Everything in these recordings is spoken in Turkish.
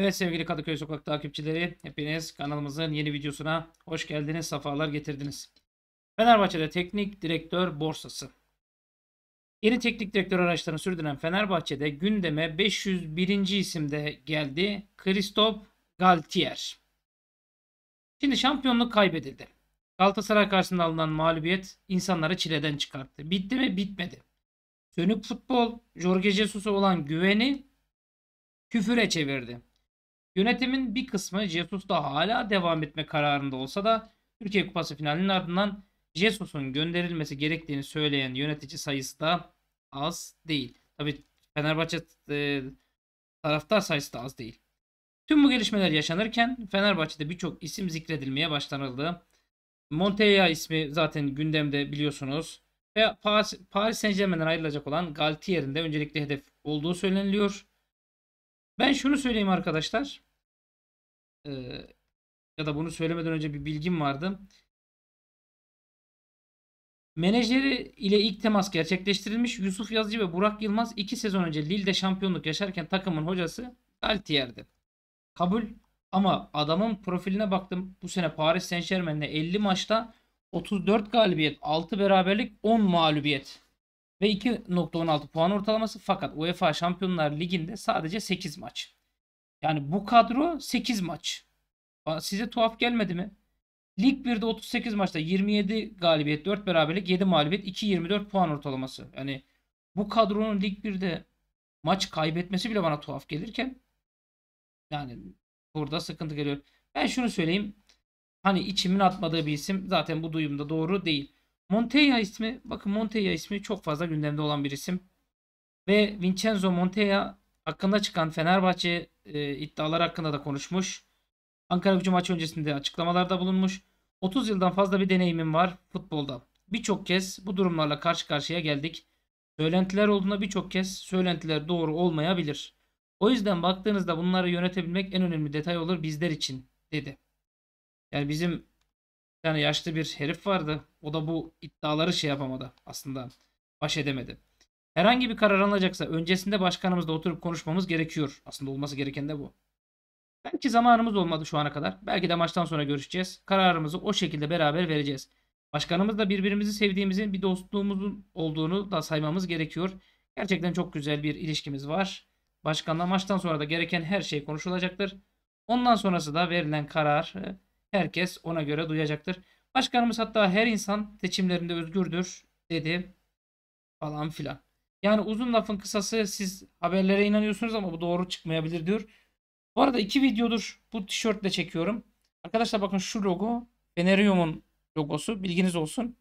Evet sevgili Kadıköy Sokak takipçileri hepiniz kanalımızın yeni videosuna hoş geldiniz, sefalar getirdiniz. Fenerbahçe'de teknik direktör borsası. Yeni teknik direktör araçlarını sürdüren Fenerbahçe'de gündeme 501. isimde geldi Christophe Galtier. Şimdi şampiyonluk kaybedildi. Galatasaray karşısında alınan mağlubiyet insanları çileden çıkarttı. Bitti mi? Bitmedi. Sönük futbol, Jorge Jesus'a olan güveni küfüre çevirdi. Yönetimin bir kısmı da hala devam etme kararında olsa da Türkiye Kupası finalinin ardından Jesus'un gönderilmesi gerektiğini söyleyen yönetici sayısı da az değil. Tabi Fenerbahçe e, taraftar sayısı da az değil. Tüm bu gelişmeler yaşanırken Fenerbahçe'de birçok isim zikredilmeye başlanıldı. Montella ismi zaten gündemde biliyorsunuz. Ve Paris, Saint Germain'den ayrılacak olan Galtier'in de öncelikle hedef olduğu söyleniliyor. Ben şunu söyleyeyim arkadaşlar. Ee, ya da bunu söylemeden önce bir bilgim vardı. Menajeri ile ilk temas gerçekleştirilmiş. Yusuf Yazıcı ve Burak Yılmaz 2 sezon önce Lille'de şampiyonluk yaşarken takımın hocası Galtier'di. Kabul ama adamın profiline baktım. Bu sene Paris Saint Germain'de 50 maçta 34 galibiyet, 6 beraberlik, 10 mağlubiyet ve 2.16 puan ortalaması fakat UEFA Şampiyonlar Ligi'nde sadece 8 maç. Yani bu kadro 8 maç. Size tuhaf gelmedi mi? Lig 1'de 38 maçta 27 galibiyet, 4 beraberlik, 7 mağlubiyet, 2.24 puan ortalaması. Yani bu kadronun Lig 1'de maç kaybetmesi bile bana tuhaf gelirken yani burada sıkıntı geliyor. Ben şunu söyleyeyim. Hani içimin atmadığı bir isim zaten bu duyumda doğru değil. Monteya ismi bakın Monteya ismi çok fazla gündemde olan bir isim. Ve Vincenzo Monteya hakkında çıkan Fenerbahçe e, iddiaları hakkında da konuşmuş. Ankara gücü maçı öncesinde açıklamalarda bulunmuş. 30 yıldan fazla bir deneyimim var futbolda. Birçok kez bu durumlarla karşı karşıya geldik. Söylentiler olduğunda birçok kez söylentiler doğru olmayabilir. O yüzden baktığınızda bunları yönetebilmek en önemli detay olur bizler için dedi. Yani bizim yani yaşlı bir herif vardı. O da bu iddiaları şey yapamadı aslında. Baş edemedi. Herhangi bir karar alınacaksa öncesinde başkanımızla oturup konuşmamız gerekiyor. Aslında olması gereken de bu. Belki zamanımız olmadı şu ana kadar. Belki de maçtan sonra görüşeceğiz. Kararımızı o şekilde beraber vereceğiz. Başkanımızla birbirimizi sevdiğimizin bir dostluğumuzun olduğunu da saymamız gerekiyor. Gerçekten çok güzel bir ilişkimiz var. Başkanla maçtan sonra da gereken her şey konuşulacaktır. Ondan sonrası da verilen karar herkes ona göre duyacaktır. Başkanımız hatta her insan seçimlerinde özgürdür dedi falan filan. Yani uzun lafın kısası siz haberlere inanıyorsunuz ama bu doğru çıkmayabilir diyor. Bu arada iki videodur bu tişörtle çekiyorum. Arkadaşlar bakın şu logo Fenerium'un logosu bilginiz olsun.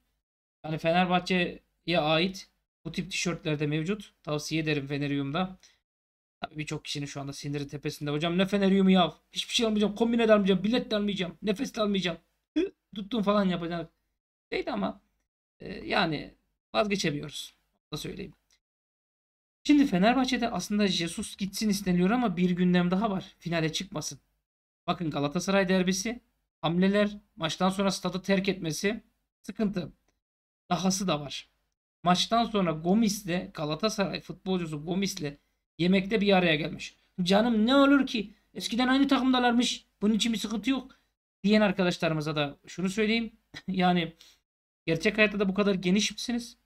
Yani Fenerbahçe'ye ait bu tip tişörtlerde mevcut. Tavsiye ederim Fenerium'da. Tabii Birçok kişinin şu anda siniri tepesinde. Hocam ne feneryumu ya. Hiçbir şey almayacağım. Kombine de almayacağım. Bilet de almayacağım. Nefes de almayacağım. Tuttum falan yapacak. Değil ama e, yani vazgeçemiyoruz. Da söyleyeyim. Şimdi Fenerbahçe'de aslında Jesus gitsin isteniliyor ama bir gündem daha var. Finale çıkmasın. Bakın Galatasaray derbisi, hamleler, maçtan sonra stadı terk etmesi sıkıntı. Dahası da var. Maçtan sonra Gomis'le Galatasaray futbolcusu Gomis'le Yemekte bir araya gelmiş. Canım ne olur ki? Eskiden aynı takımdalarmış. Bunun için bir sıkıntı yok. Diyen arkadaşlarımıza da şunu söyleyeyim. yani gerçek hayatta da bu kadar geniş misiniz?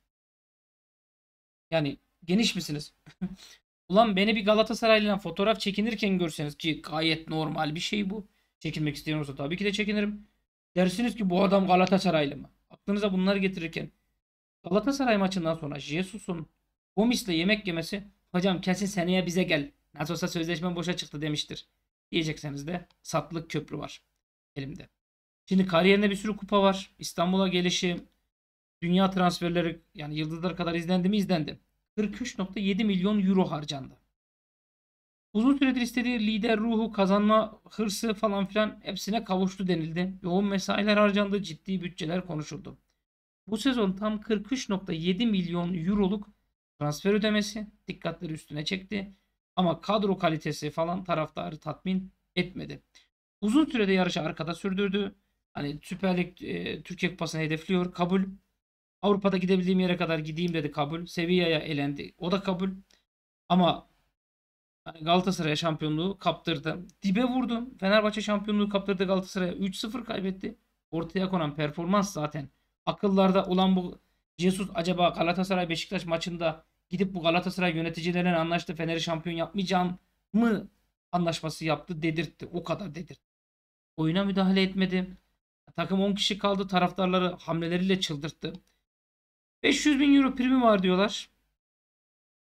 Yani geniş misiniz? Ulan beni bir Galatasaraylı'dan fotoğraf çekinirken görseniz ki gayet normal bir şey bu. Çekinmek isteyen olsa tabii ki de çekinirim. Dersiniz ki bu adam Galatasaraylı mı? Aklınıza bunları getirirken Galatasaray maçından sonra Jesus'un Gomis'le yemek yemesi Hocam kesin seneye bize gel. Nasıl olsa sözleşme boşa çıktı demiştir. Diyecekseniz de satlık köprü var elimde. Şimdi kariyerinde bir sürü kupa var. İstanbul'a gelişi, dünya transferleri yani yıldızlar kadar izlendi mi izlendi. 43.7 milyon euro harcandı. Uzun süredir istediği lider ruhu, kazanma hırsı falan filan hepsine kavuştu denildi. Yoğun mesailer harcandı, ciddi bütçeler konuşuldu. Bu sezon tam 43.7 milyon euroluk transfer ödemesi dikkatleri üstüne çekti. Ama kadro kalitesi falan taraftarı tatmin etmedi. Uzun sürede yarışı arkada sürdürdü. Hani Süper Lig e, Türkiye Kupası'nı hedefliyor. Kabul. Avrupa'da gidebildiğim yere kadar gideyim dedi kabul. Sevilla'ya elendi. O da kabul. Ama hani Galatasaray'a şampiyonluğu kaptırdı. Dibe vurdu. Fenerbahçe şampiyonluğu kaptırdı Galatasaray'a. 3-0 kaybetti. Ortaya konan performans zaten. Akıllarda olan bu Jesus acaba Galatasaray Beşiktaş maçında gidip bu Galatasaray yöneticilerine anlaştı. Fener'i şampiyon yapmayacağım mı anlaşması yaptı dedirtti. O kadar dedirtti. Oyuna müdahale etmedi. Takım 10 kişi kaldı. Taraftarları hamleleriyle çıldırttı. 500 bin euro primi var diyorlar.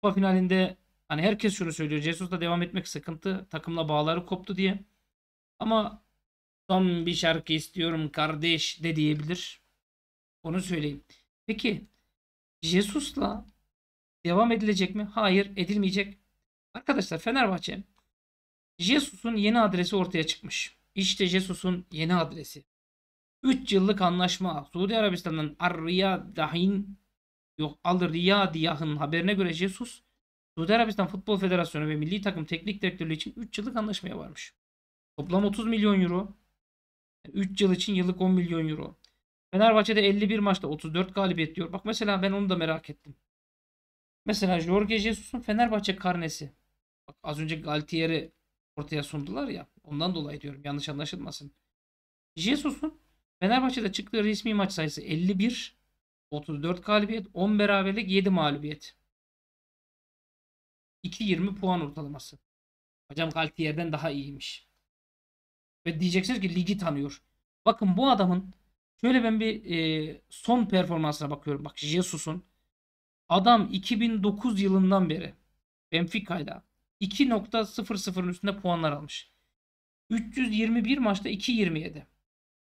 Kupa finalinde hani herkes şunu söylüyor. Jesus devam etmek sıkıntı. Takımla bağları koptu diye. Ama son bir şarkı istiyorum kardeş de diyebilir. Onu söyleyeyim. Peki Jesus'la Devam edilecek mi? Hayır edilmeyecek. Arkadaşlar Fenerbahçe Jesus'un yeni adresi ortaya çıkmış. İşte Jesus'un yeni adresi. 3 yıllık anlaşma Suudi Arabistan'ın Ar-Riyadahin yok Al-Riyadiyah'ın haberine göre Jesus Suudi Arabistan Futbol Federasyonu ve Milli Takım Teknik Direktörlüğü için 3 yıllık anlaşmaya varmış. Toplam 30 milyon euro. 3 yıl için yıllık 10 milyon euro. Fenerbahçe'de 51 maçta 34 galibiyet diyor. Bak mesela ben onu da merak ettim. Mesela Jorge Jesus'un Fenerbahçe karnesi. Bak, az önce Galtier'i ortaya sundular ya. Ondan dolayı diyorum yanlış anlaşılmasın. Jesus'un Fenerbahçe'de çıktığı resmi maç sayısı 51. 34 galibiyet, 10 beraberlik, 7 mağlubiyet. 2.20 puan ortalaması. Hocam Galtier'den daha iyiymiş. Ve diyeceksiniz ki ligi tanıyor. Bakın bu adamın şöyle ben bir e, son performansına bakıyorum. Bak Jesus'un Adam 2009 yılından beri Benfica'yla 2.00'ın üstünde puanlar almış. 321 maçta 2.27.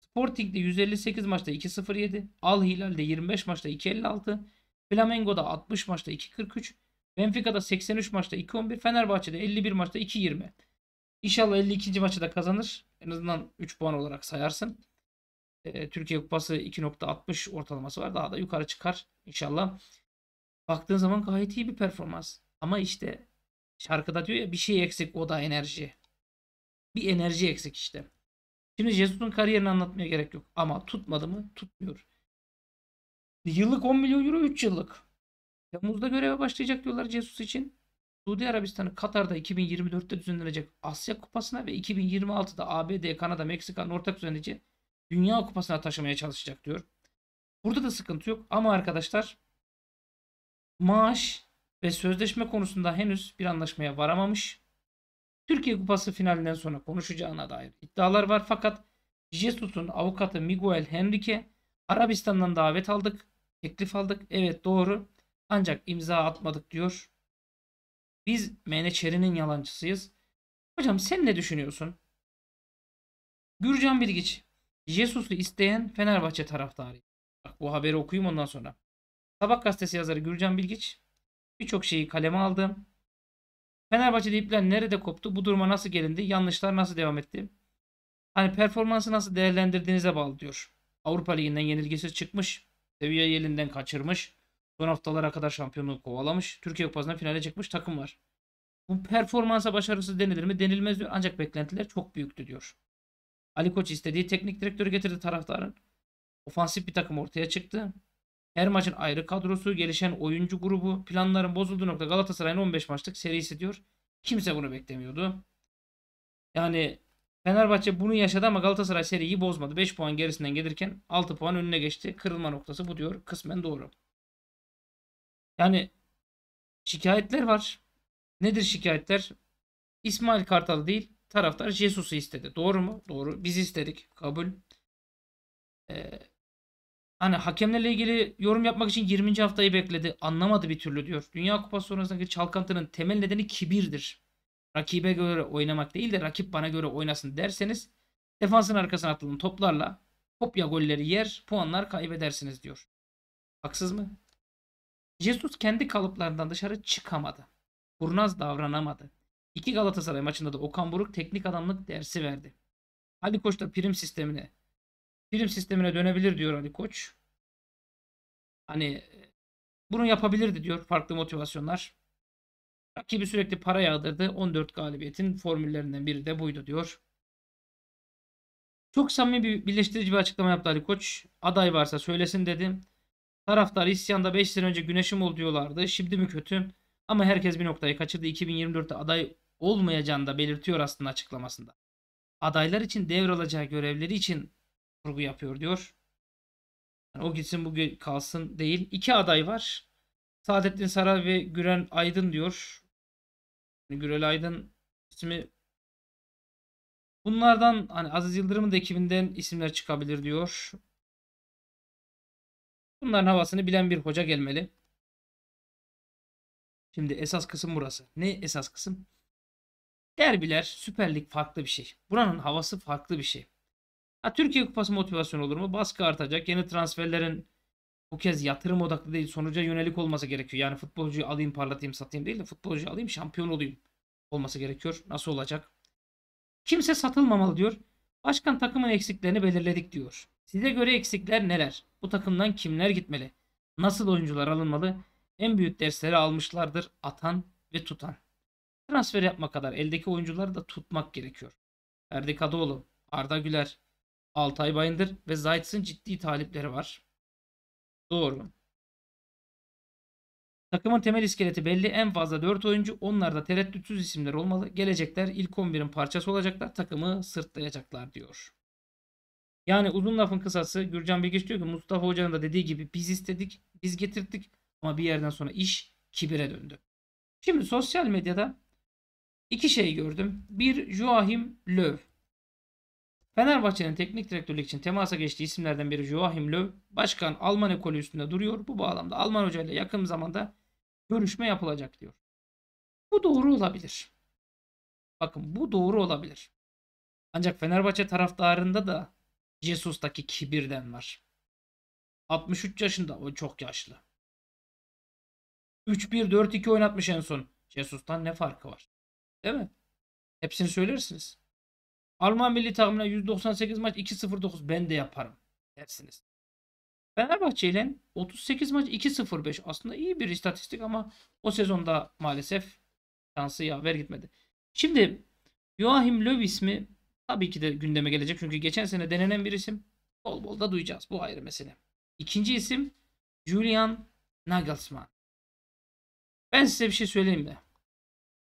Sporting'de 158 maçta 2.07. Al Hilal'de 25 maçta 2.56. Flamengo'da 60 maçta 2.43. Benfica'da 83 maçta 2.11. Fenerbahçe'de 51 maçta 2.20. İnşallah 52. maçı da kazanır. En azından 3 puan olarak sayarsın. Ee, Türkiye Kupası 2.60 ortalaması var. Daha da yukarı çıkar inşallah baktığın zaman gayet iyi bir performans. Ama işte şarkıda diyor ya bir şey eksik o da enerji. Bir enerji eksik işte. Şimdi Jesus'un kariyerini anlatmaya gerek yok. Ama tutmadı mı? Tutmuyor. Yıllık 10 milyon euro 3 yıllık. Temmuz'da göreve başlayacak diyorlar Jesus için. Suudi Arabistan'ı Katar'da 2024'te düzenlenecek Asya Kupası'na ve 2026'da ABD, Kanada, Meksika'nın ortak düzenleyici Dünya Kupası'na taşımaya çalışacak diyor. Burada da sıkıntı yok ama arkadaşlar maaş ve sözleşme konusunda henüz bir anlaşmaya varamamış. Türkiye Kupası finalinden sonra konuşacağına dair iddialar var fakat Jesus'un avukatı Miguel Henrique Arabistan'dan davet aldık, teklif aldık. Evet doğru ancak imza atmadık diyor. Biz Meneçeri'nin yalancısıyız. Hocam sen ne düşünüyorsun? Gürcan Bilgiç, Jesus'u isteyen Fenerbahçe taraftarı. Bak bu haberi okuyayım ondan sonra. Sabah gazetesi yazarı Gürcan Bilgiç birçok şeyi kaleme aldı. Fenerbahçe'de ipler nerede koptu? Bu duruma nasıl gelindi? Yanlışlar nasıl devam etti? Hani performansı nasıl değerlendirdiğinize bağlı diyor. Avrupa Ligi'nden yenilgisiz çıkmış. Seviyeyi elinden kaçırmış. Son haftalara kadar şampiyonluğu kovalamış. Türkiye kupasına finale çıkmış takım var. Bu performansa başarısı denilir mi? Denilmez diyor. Ancak beklentiler çok büyüktü diyor. Ali Koç istediği teknik direktörü getirdi taraftarın. Ofansif bir takım ortaya çıktı. Her maçın ayrı kadrosu, gelişen oyuncu grubu, planların bozulduğu nokta Galatasaray'ın 15 maçlık serisi diyor. Kimse bunu beklemiyordu. Yani Fenerbahçe bunu yaşadı ama Galatasaray seriyi bozmadı. 5 puan gerisinden gelirken 6 puan önüne geçti. Kırılma noktası bu diyor. Kısmen doğru. Yani şikayetler var. Nedir şikayetler? İsmail Kartal değil taraftar Jesus'u istedi. Doğru mu? Doğru. Biz istedik. Kabul. Ee, Hani hakemlerle ilgili yorum yapmak için 20. haftayı bekledi. Anlamadı bir türlü diyor. Dünya Kupası sonrasındaki çalkantının temel nedeni kibirdir. Rakibe göre oynamak değil de rakip bana göre oynasın derseniz defansın arkasına atılan toplarla kopya golleri yer puanlar kaybedersiniz diyor. Haksız mı? Jesus kendi kalıplarından dışarı çıkamadı. Kurnaz davranamadı. İki Galatasaray maçında da Okan Buruk teknik adamlık dersi verdi. Ali Koç da prim sistemine prim sistemine dönebilir diyor Ali Koç. Hani bunu yapabilirdi diyor farklı motivasyonlar. Rakibi sürekli para yağdırdı. 14 galibiyetin formüllerinden biri de buydu diyor. Çok samimi bir birleştirici bir açıklama yaptı Ali Koç. Aday varsa söylesin dedim. Taraftar isyanda 5 sene önce güneşim ol diyorlardı. Şimdi mi kötü? Ama herkes bir noktayı kaçırdı. 2024'te aday olmayacağını da belirtiyor aslında açıklamasında. Adaylar için devralacağı görevleri için vurgu yapıyor diyor. Yani o gitsin bugün kalsın değil. İki aday var. Saadettin Saral ve Gürel Aydın diyor. Yani Gürel Aydın ismi Bunlardan hani Aziz Yıldırım'ın da ekibinden isimler çıkabilir diyor. Bunların havasını bilen bir hoca gelmeli. Şimdi esas kısım burası. Ne esas kısım? Derbiler, süperlik farklı bir şey. Buranın havası farklı bir şey. Ha, Türkiye Kupası motivasyon olur mu? Baskı artacak. Yeni transferlerin bu kez yatırım odaklı değil sonuca yönelik olması gerekiyor. Yani futbolcuyu alayım parlatayım satayım değil de futbolcuyu alayım şampiyon olayım olması gerekiyor. Nasıl olacak? Kimse satılmamalı diyor. Başkan takımın eksiklerini belirledik diyor. Size göre eksikler neler? Bu takımdan kimler gitmeli? Nasıl oyuncular alınmalı? En büyük dersleri almışlardır atan ve tutan. Transfer yapma kadar eldeki oyuncuları da tutmak gerekiyor. Ferdi Kadıoğlu, Arda Güler, Altay Bayındır ve Zayt'sın ciddi talipleri var. Doğru. Takımın temel iskeleti belli. En fazla 4 oyuncu. Onlar da tereddütsüz isimler olmalı. Gelecekler ilk 11'in parçası olacaklar. Takımı sırtlayacaklar diyor. Yani uzun lafın kısası Gürcan Bilgiç diyor ki Mustafa Hoca'nın da dediği gibi biz istedik, biz getirttik ama bir yerden sonra iş kibire döndü. Şimdi sosyal medyada iki şey gördüm. Bir Joachim Löw Fenerbahçe'nin teknik direktörlük için temasa geçtiği isimlerden biri Joachim Löw, başkan Alman ekolü üstünde duruyor. Bu bağlamda Alman Hoca ile yakın zamanda görüşme yapılacak diyor. Bu doğru olabilir. Bakın bu doğru olabilir. Ancak Fenerbahçe taraftarında da Jesus'taki kibirden var. 63 yaşında o çok yaşlı. 3-1-4-2 oynatmış en son. Jesus'tan ne farkı var? Değil mi? Hepsini söylersiniz. Alman milli takımına 198 maç 2-0-9 ben de yaparım dersiniz. Fenerbahçe ile 38 maç 2-0-5 aslında iyi bir istatistik ama o sezonda maalesef şansı yaver gitmedi. Şimdi Joachim Löw ismi tabii ki de gündeme gelecek çünkü geçen sene denenen bir isim. Bol bol da duyacağız bu ayrı mesele. İkinci isim Julian Nagelsmann. Ben size bir şey söyleyeyim de.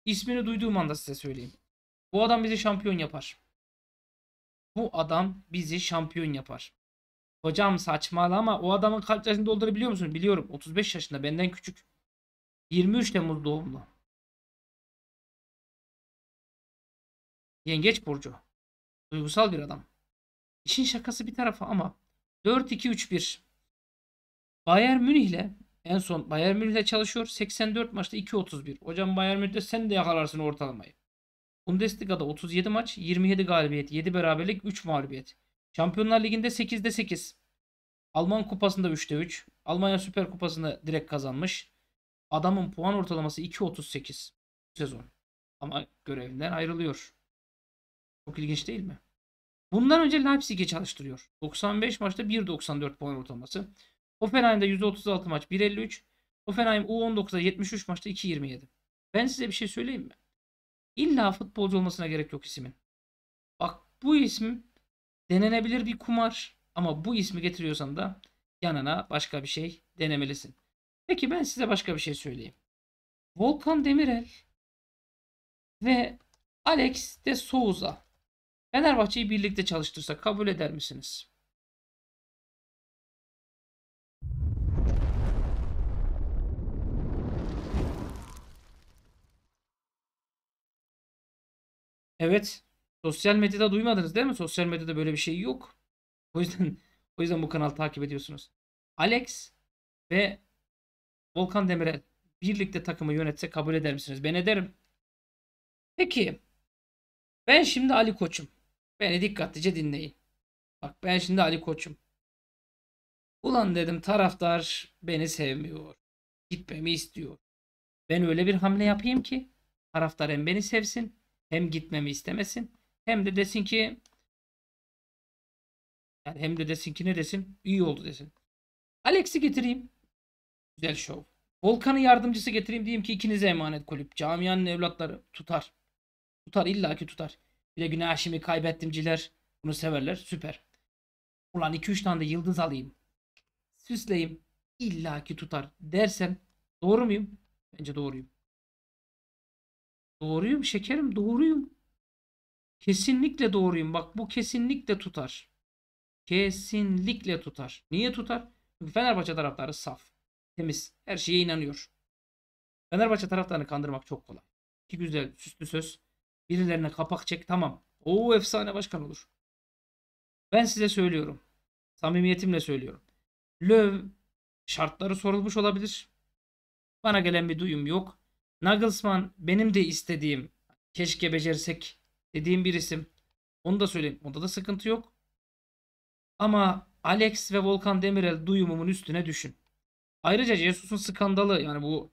İsmini duyduğum anda size söyleyeyim. Bu adam bizi şampiyon yapar. Bu adam bizi şampiyon yapar. Hocam saçmalama. O adamın kalp yaşını doldurabiliyor musun? Biliyorum. 35 yaşında benden küçük. 23 Temmuz doğumlu. Yengeç burcu. Duygusal bir adam. İşin şakası bir tarafa ama 4-2-3-1. Bayern Münih'le en son Bayern Münih'le çalışıyor. 84 maçta 2-31. Hocam Bayern Münih'te sen de yakalarsın ortalamayı. Bundesliga'da 37 maç, 27 galibiyet, 7 beraberlik, 3 mağlubiyet. Şampiyonlar Ligi'nde 8'de 8. Alman Kupası'nda 3'te 3. Almanya Süper Kupası'nda direkt kazanmış. Adamın puan ortalaması 2.38 sezon. Ama görevinden ayrılıyor. Çok ilginç değil mi? Bundan önce Leipzig'e çalıştırıyor. 95 maçta 1.94 puan ortalaması. Hoffenheim'de 136 maç 1.53. Hoffenheim U19'da 73 maçta 2.27. Ben size bir şey söyleyeyim mi? İlla futbolcu olmasına gerek yok ismin. Bak bu isim denenebilir bir kumar ama bu ismi getiriyorsan da yanına başka bir şey denemelisin. Peki ben size başka bir şey söyleyeyim. Volkan Demirel ve Alex de Souza Fenerbahçe'yi birlikte çalıştırsa kabul eder misiniz? Evet. Sosyal medyada duymadınız değil mi? Sosyal medyada böyle bir şey yok. O yüzden o yüzden bu kanalı takip ediyorsunuz. Alex ve Volkan Demirel birlikte takımı yönetse kabul eder misiniz? Ben ederim. Peki. Ben şimdi Ali Koç'um. Beni dikkatlice dinleyin. Bak ben şimdi Ali Koç'um. Ulan dedim taraftar beni sevmiyor. Gitmemi istiyor. Ben öyle bir hamle yapayım ki taraftar hem beni sevsin hem gitmemi istemesin hem de desin ki yani hem de desin ki ne desin? iyi oldu desin. Alex'i getireyim. Güzel şov. Volkan'ı yardımcısı getireyim diyeyim ki ikinize emanet kulüp. Camianın evlatları tutar. Tutar illaki tutar. Bir de günah kaybettimciler bunu severler. Süper. Ulan 2-3 tane de yıldız alayım. Süsleyeyim. illaki tutar dersen doğru muyum? Bence doğruyum. Doğruyum şekerim doğruyum. Kesinlikle doğruyum. Bak bu kesinlikle tutar. Kesinlikle tutar. Niye tutar? Çünkü Fenerbahçe taraftarı saf. Temiz. Her şeye inanıyor. Fenerbahçe taraftarını kandırmak çok kolay. İki güzel süslü söz. Birilerine kapak çek tamam. O efsane başkan olur. Ben size söylüyorum. Samimiyetimle söylüyorum. Löv şartları sorulmuş olabilir. Bana gelen bir duyum yok. Nagelsmann benim de istediğim keşke becersek dediğim bir isim. Onu da söyleyeyim. Onda da sıkıntı yok. Ama Alex ve Volkan Demirel duyumumun üstüne düşün. Ayrıca Jesus'un skandalı yani bu o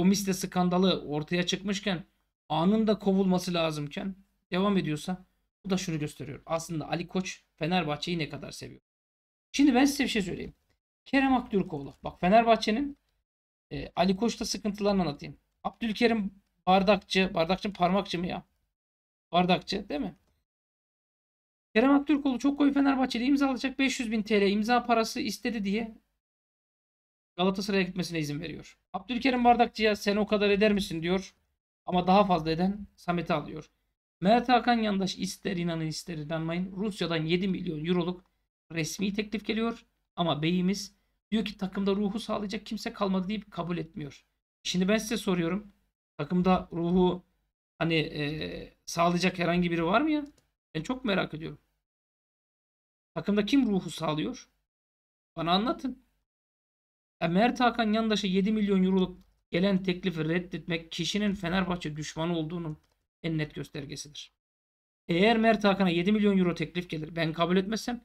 Gomis'te skandalı ortaya çıkmışken anında kovulması lazımken devam ediyorsa bu da şunu gösteriyor. Aslında Ali Koç Fenerbahçe'yi ne kadar seviyor. Şimdi ben size bir şey söyleyeyim. Kerem Aktürkoğlu. Bak Fenerbahçe'nin e, Ali Koç'ta sıkıntılarını anlatayım. Abdülkerim Bardakçı. Bardakçı parmakçı mı ya? Bardakçı değil mi? Kerem Aktürkoğlu çok koyu Fenerbahçe'de imzalayacak 500 bin TL imza parası istedi diye Galatasaray'a gitmesine izin veriyor. Abdülkerim Bardakçı'ya sen o kadar eder misin diyor. Ama daha fazla eden Samet'i alıyor. Mert Hakan Yandaş ister inanın ister inanmayın Rusya'dan 7 milyon euroluk resmi teklif geliyor. Ama beyimiz diyor ki takımda ruhu sağlayacak kimse kalmadı deyip kabul etmiyor. Şimdi ben size soruyorum. Takımda ruhu hani e, sağlayacak herhangi biri var mı ya? Ben çok merak ediyorum. Takımda kim ruhu sağlıyor? Bana anlatın. Ya Mert Hakan Yandaş'a 7 milyon euroluk gelen teklifi reddetmek kişinin Fenerbahçe düşmanı olduğunun en net göstergesidir. Eğer Mert Hakan'a 7 milyon euro teklif gelir ben kabul etmezsem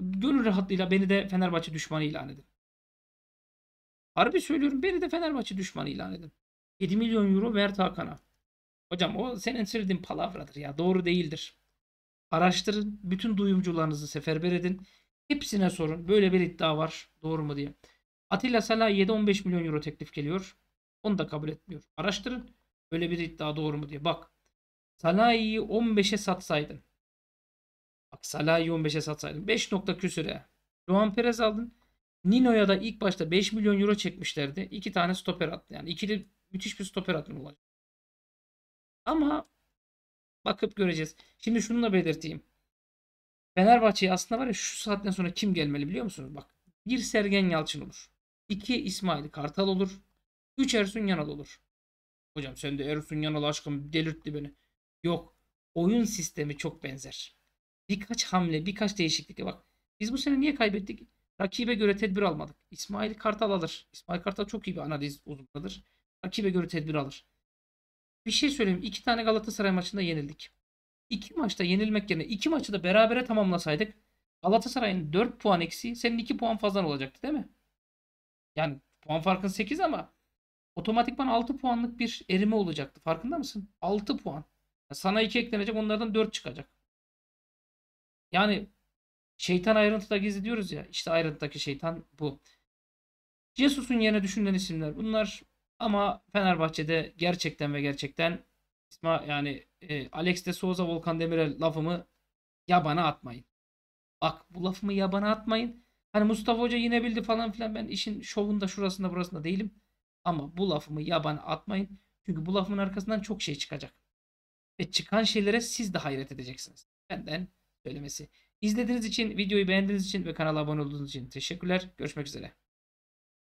gönül rahatlığıyla beni de Fenerbahçe düşmanı ilan edin. Harbi söylüyorum beni de Fenerbahçe düşmanı ilan edin. 7 milyon euro Mert Hakan'a. Hocam o senin söylediğin palavradır ya. Doğru değildir. Araştırın. Bütün duyumcularınızı seferber edin. Hepsine sorun. Böyle bir iddia var. Doğru mu diye. Atilla Sala 7-15 milyon euro teklif geliyor. Onu da kabul etmiyor. Araştırın. Böyle bir iddia doğru mu diye. Bak. Salah'ı 15'e satsaydın. Bak Salah'ı 15'e satsaydın. 5 nokta küsüre. Luan Perez aldın. Nino'ya da ilk başta 5 milyon euro çekmişlerdi. İki tane stoper attı. Yani ikili müthiş bir stoper atımı olacak. Ama bakıp göreceğiz. Şimdi şunu da belirteyim. Fenerbahçe'ye aslında var ya şu saatten sonra kim gelmeli biliyor musunuz? Bak bir Sergen Yalçın olur. iki İsmail Kartal olur. Üç Ersun Yanal olur. Hocam sen de Ersun Yanal aşkım delirtti beni. Yok. Oyun sistemi çok benzer. Birkaç hamle, birkaç değişiklik. Bak biz bu sene niye kaybettik? Rakibe göre tedbir almadık. İsmail Kartal alır. İsmail Kartal çok iyi bir analiz uzmanıdır. Rakibe göre tedbir alır. Bir şey söyleyeyim. İki tane Galatasaray maçında yenildik. İki maçta yenilmek yerine iki maçı da berabere tamamlasaydık Galatasaray'ın 4 puan eksiği senin 2 puan fazla olacaktı değil mi? Yani puan farkın 8 ama otomatikman 6 puanlık bir erime olacaktı. Farkında mısın? 6 puan. sana 2 eklenecek onlardan 4 çıkacak. Yani Şeytan ayrıntıda gizli diyoruz ya. İşte ayrıntıdaki şeytan bu. Jesus'un yerine düşünülen isimler bunlar. Ama Fenerbahçe'de gerçekten ve gerçekten İsma yani e, Alex de Souza Volkan Demirel lafımı yabana atmayın. Bak bu lafımı yabana atmayın. Hani Mustafa Hoca yine bildi falan filan ben işin şovunda şurasında burasında değilim. Ama bu lafımı yabana atmayın. Çünkü bu lafımın arkasından çok şey çıkacak. Ve çıkan şeylere siz de hayret edeceksiniz. Benden söylemesi. İzlediğiniz için, videoyu beğendiğiniz için ve kanala abone olduğunuz için teşekkürler. Görüşmek üzere.